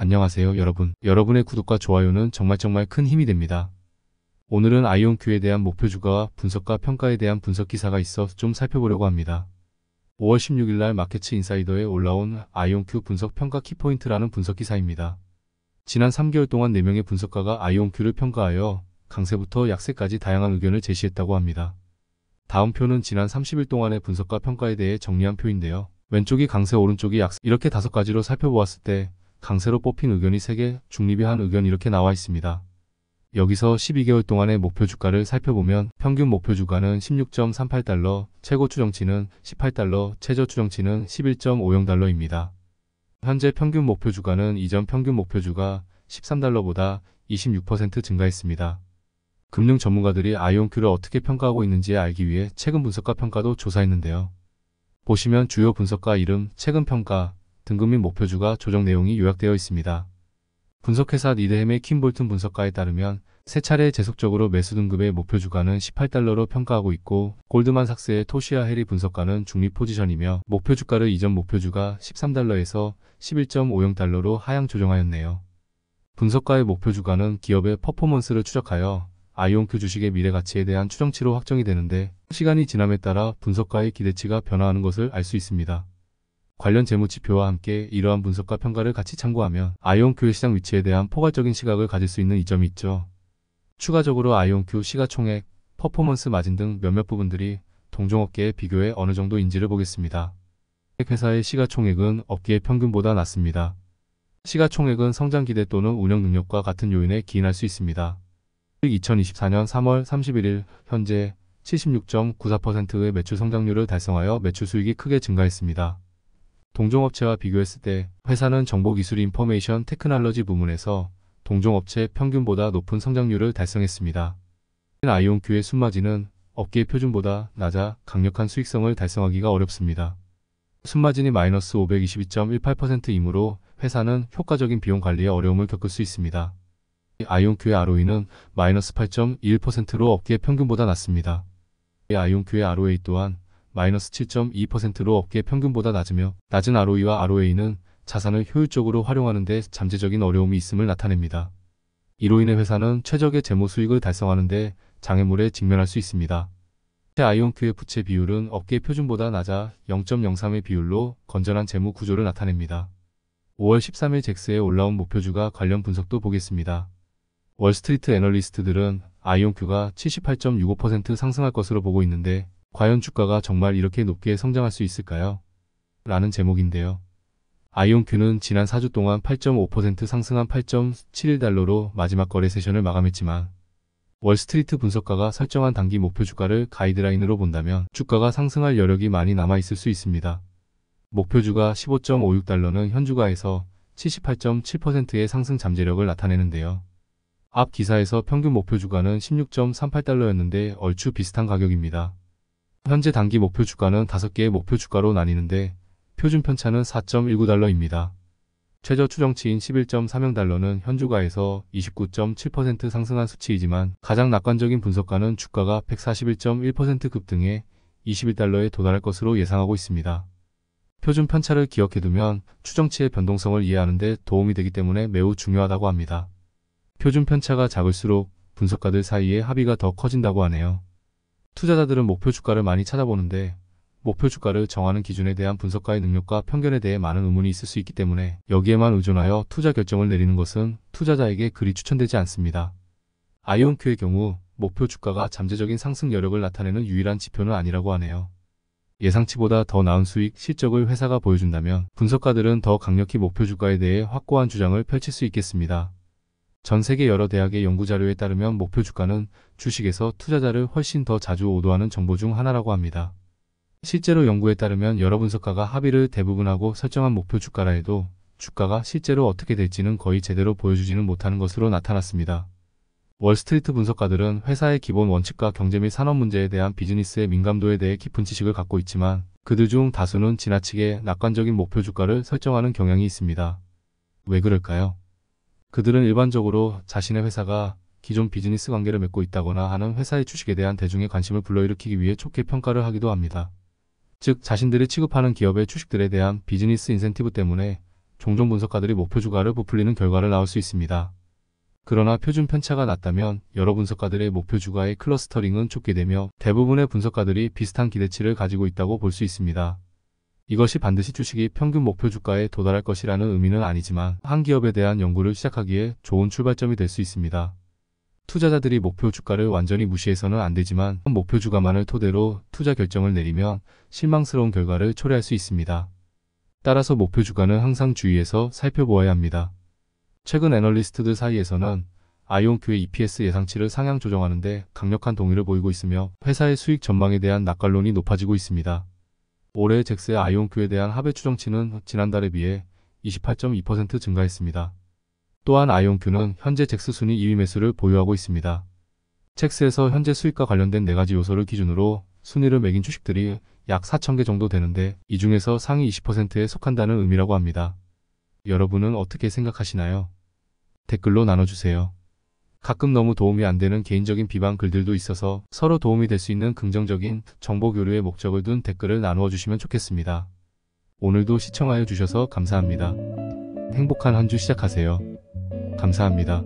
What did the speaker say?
안녕하세요 여러분. 여러분의 구독과 좋아요는 정말 정말 큰 힘이 됩니다. 오늘은 아이온큐에 대한 목표 주가와 분석과 평가에 대한 분석 기사가 있어 좀 살펴보려고 합니다. 5월 16일날 마켓츠 인사이더에 올라온 아이온큐 분석 평가 키포인트라는 분석 기사입니다. 지난 3개월 동안 4명의 분석가가 아이온큐를 평가하여 강세부터 약세까지 다양한 의견을 제시했다고 합니다. 다음 표는 지난 30일 동안의 분석과 평가에 대해 정리한 표인데요. 왼쪽이 강세 오른쪽이 약세 이렇게 다섯 가지로 살펴보았을 때 강세로 뽑힌 의견이 3개, 중립이 한 의견 이렇게 나와 있습니다. 여기서 12개월 동안의 목표 주가를 살펴보면 평균 목표 주가는 16.38달러, 최고 추정치는 18달러, 최저 추정치는 11.50달러입니다. 현재 평균 목표 주가는 이전 평균 목표 주가 13달러보다 26% 증가했습니다. 금융 전문가들이 아이온큐를 어떻게 평가하고 있는지 알기 위해 최근 분석가 평가도 조사했는데요. 보시면 주요 분석가 이름, 최근 평가, 등급 및 목표주가 조정 내용이 요약되어 있습니다. 분석회사 니드햄의 킴볼튼 분석가에 따르면 세 차례 지속적으로 매수 등급의 목표 주가는 18달러로 평가하고 있고 골드만삭스의 토시아 해리 분석가는 중립 포지션이며 목표 주가를 이전 목표 주가 13달러에서 11.50달러로 하향 조정하였네요. 분석가의 목표 주가는 기업의 퍼포먼스를 추적하여 아이온큐 주식의 미래 가치에 대한 추정치로 확정이 되는데 시간이 지남에 따라 분석가의 기대치가 변화하는 것을 알 수 있습니다. 관련 재무지표와 함께 이러한 분석과 평가를 같이 참고하면 아이온큐 시장 위치에 대한 포괄적인 시각을 가질 수 있는 이점이 있죠. 추가적으로 아이온큐 시가총액, 퍼포먼스 마진 등 몇몇 부분들이 동종업계에 비교해 어느 정도 인지를 보겠습니다. 회사의 시가총액은 업계의 평균보다 낮습니다. 시가총액은 성장 기대 또는 운영 능력과 같은 요인에 기인할 수 있습니다. 2024년 3월 31일 현재 76.94%의 매출 성장률을 달성하여 매출 수익이 크게 증가했습니다. 동종업체와 비교했을 때 회사는 정보기술 인포메이션 테크놀로지 부문에서 동종업체 평균보다 높은 성장률을 달성했습니다. 아이온큐의 순마진은 업계 표준보다 낮아 강력한 수익성을 달성하기가 어렵습니다. 순마진이 마이너스 522.18%이므로 회사는 효과적인 비용 관리에 어려움을 겪을 수 있습니다. 아이온큐의 ROE는 마이너스 8.21%로 업계 평균보다 낮습니다. 아이온큐의 ROE 또한 마이너스 7.2%로 업계 평균보다 낮으며 낮은 ROE와 ROA는 자산을 효율적으로 활용하는 데 잠재적인 어려움이 있음을 나타냅니다. 이로 인해 회사는 최적의 재무 수익을 달성하는 데 장애물에 직면할 수 있습니다. 아이온큐의 부채 비율은 업계 표준보다 낮아 0.03의 비율로 건전한 재무 구조를 나타냅니다. 5월 13일 잭스에 올라온 목표주가 관련 분석도 보겠습니다. 월스트리트 애널리스트들은 아이온큐가 78.65% 상승할 것으로 보고 있는데 과연 주가가 정말 이렇게 높게 성장할 수 있을까요? 라는 제목인데요. 아이온큐는 지난 4주 동안 8.5% 상승한 8.71달러로 마지막 거래 세션을 마감했지만 월스트리트 분석가가 설정한 단기 목표 주가를 가이드라인으로 본다면 주가가 상승할 여력이 많이 남아있을 수 있습니다. 목표주가 15.56달러는 현주가에서 78.7%의 상승 잠재력을 나타내는데요. 앞 기사에서 평균 목표주가는 16.38달러였는데 얼추 비슷한 가격입니다. 현재 단기 목표 주가는 5개의 목표 주가로 나뉘는데 표준 편차는 4.19달러입니다. 최저 추정치인 11.30달러는 현 주가에서 29.7% 상승한 수치이지만 가장 낙관적인 분석가는 주가가 141.1% 급등해 21달러에 도달할 것으로 예상하고 있습니다. 표준 편차를 기억해두면 추정치의 변동성을 이해하는 데 도움이 되기 때문에 매우 중요하다고 합니다. 표준 편차가 작을수록 분석가들 사이의 합의가 더 커진다고 하네요. 투자자들은 목표 주가를 많이 찾아보는데 목표 주가를 정하는 기준에 대한 분석가의 능력과 편견에 대해 많은 의문이 있을 수 있기 때문에 여기에만 의존하여 투자 결정을 내리는 것은 투자자에게 그리 추천되지 않습니다. 아이온큐의 경우 목표 주가가 잠재적인 상승 여력을 나타내는 유일한 지표는 아니라고 하네요. 예상치보다 더 나은 수익, 실적을 회사가 보여준다면 분석가들은 더 강력히 목표 주가에 대해 확고한 주장을 펼칠 수 있겠습니다. 전 세계 여러 대학의 연구자료에 따르면 목표 주가는 주식에서 투자자를 훨씬 더 자주 오도하는 정보 중 하나라고 합니다. 실제로 연구에 따르면 여러 분석가가 합의를 대부분하고 설정한 목표 주가라 해도 주가가 실제로 어떻게 될지는 거의 제대로 보여주지는 못하는 것으로 나타났습니다. 월스트리트 분석가들은 회사의 기본 원칙과 경제 및 산업 문제에 대한 비즈니스의 민감도에 대해 깊은 지식을 갖고 있지만 그들 중 다수는 지나치게 낙관적인 목표 주가를 설정하는 경향이 있습니다. 왜 그럴까요? 그들은 일반적으로 자신의 회사가 기존 비즈니스 관계를 맺고 있다거나 하는 회사의 주식에 대한 대중의 관심을 불러일으키기 위해 좋게 평가를 하기도 합니다. 즉 자신들이 취급하는 기업의 주식들에 대한 비즈니스 인센티브 때문에 종종 분석가들이 목표 주가를 부풀리는 결과를 낳을 수 있습니다. 그러나 표준 편차가 낮다면 여러 분석가들의 목표 주가의 클러스터링은 좁게 되며 대부분의 분석가들이 비슷한 기대치를 가지고 있다고 볼 수 있습니다. 이것이 반드시 주식이 평균 목표 주가에 도달할 것이라는 의미는 아니지만 한 기업에 대한 연구를 시작하기에 좋은 출발점이 될 수 있습니다. 투자자들이 목표 주가를 완전히 무시해서는 안 되지만 목표 주가만을 토대로 투자 결정을 내리면 실망스러운 결과를 초래할 수 있습니다. 따라서 목표 주가는 항상 주의해서 살펴보아야 합니다. 최근 애널리스트들 사이에서는 아이온큐의 EPS 예상치를 상향 조정하는데 강력한 동의를 보이고 있으며 회사의 수익 전망에 대한 낙관론이 높아지고 있습니다. 올해 잭스의 아이온큐에 대한 합의 추정치는 지난달에 비해 28.2% 증가했습니다. 또한 아이온큐는 현재 잭스 순위 2위 매수를 보유하고 있습니다. 잭스에서 현재 수익과 관련된 4가지 요소를 기준으로 순위를 매긴 주식들이 약4천개 정도 되는데 이 중에서 상위 20%에 속한다는 의미라고 합니다. 여러분은 어떻게 생각하시나요? 댓글로 나눠주세요. 가끔 너무 도움이 안 되는 개인적인 비방 글들도 있어서 서로 도움이 될 수 있는 긍정적인 정보 교류의 목적을 둔 댓글을 나누어 주시면 좋겠습니다. 오늘도 시청하여 주셔서 감사합니다. 행복한 한 주 시작하세요. 감사합니다.